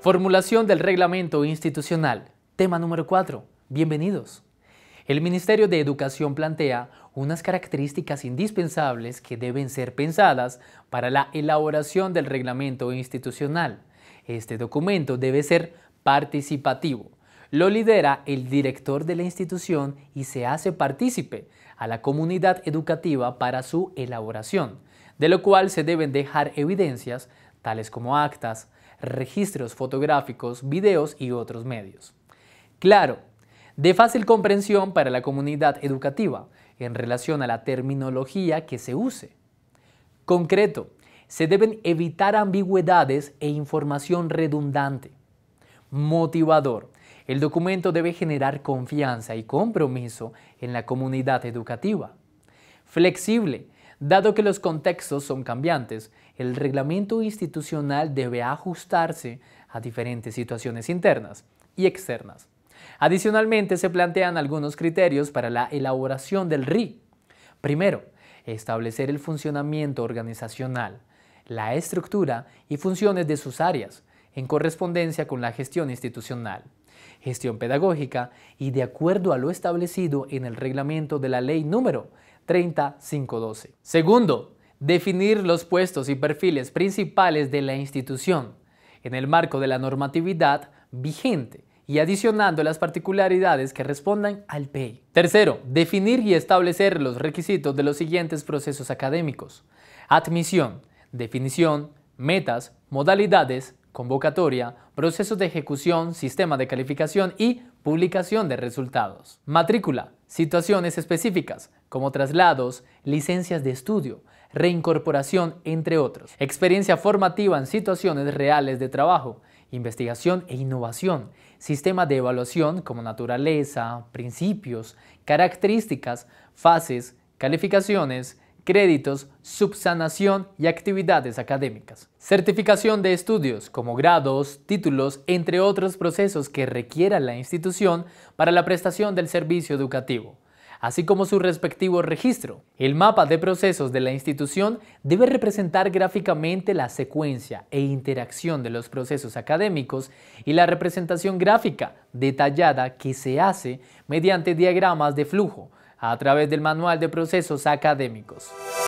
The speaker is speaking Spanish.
Formulación del reglamento institucional. Tema número 4. Bienvenidos. El Ministerio de Educación plantea unas características indispensables que deben ser pensadas para la elaboración del reglamento institucional. Este documento debe ser participativo. Lo lidera el director de la institución y se hace partícipe a la comunidad educativa para su elaboración, de lo cual se deben dejar evidencias tales como actas, registros fotográficos, videos y otros medios. Claro, de fácil comprensión para la comunidad educativa en relación a la terminología que se use. Concreto, se deben evitar ambigüedades e información redundante. Motivador, el documento debe generar confianza y compromiso en la comunidad educativa. Flexible, Dado que los contextos son cambiantes, el reglamento institucional debe ajustarse a diferentes situaciones internas y externas. Adicionalmente, se plantean algunos criterios para la elaboración del RI. Primero, establecer el funcionamiento organizacional, la estructura y funciones de sus áreas, en correspondencia con la gestión institucional, gestión pedagógica y de acuerdo a lo establecido en el reglamento de la ley número 30512. Segundo, definir los puestos y perfiles principales de la institución en el marco de la normatividad vigente y adicionando las particularidades que respondan al PEI. Tercero, definir y establecer los requisitos de los siguientes procesos académicos. Admisión, definición, metas, modalidades, convocatoria, procesos de ejecución, sistema de calificación y publicación de resultados. Matrícula, situaciones específicas, como traslados, licencias de estudio, reincorporación, entre otros. Experiencia formativa en situaciones reales de trabajo, investigación e innovación, sistema de evaluación como naturaleza, principios, características, fases, calificaciones, créditos, subsanación y actividades académicas. Certificación de estudios como grados, títulos, entre otros procesos que requiera la institución para la prestación del servicio educativo así como su respectivo registro. El mapa de procesos de la institución debe representar gráficamente la secuencia e interacción de los procesos académicos y la representación gráfica detallada que se hace mediante diagramas de flujo a través del Manual de Procesos Académicos.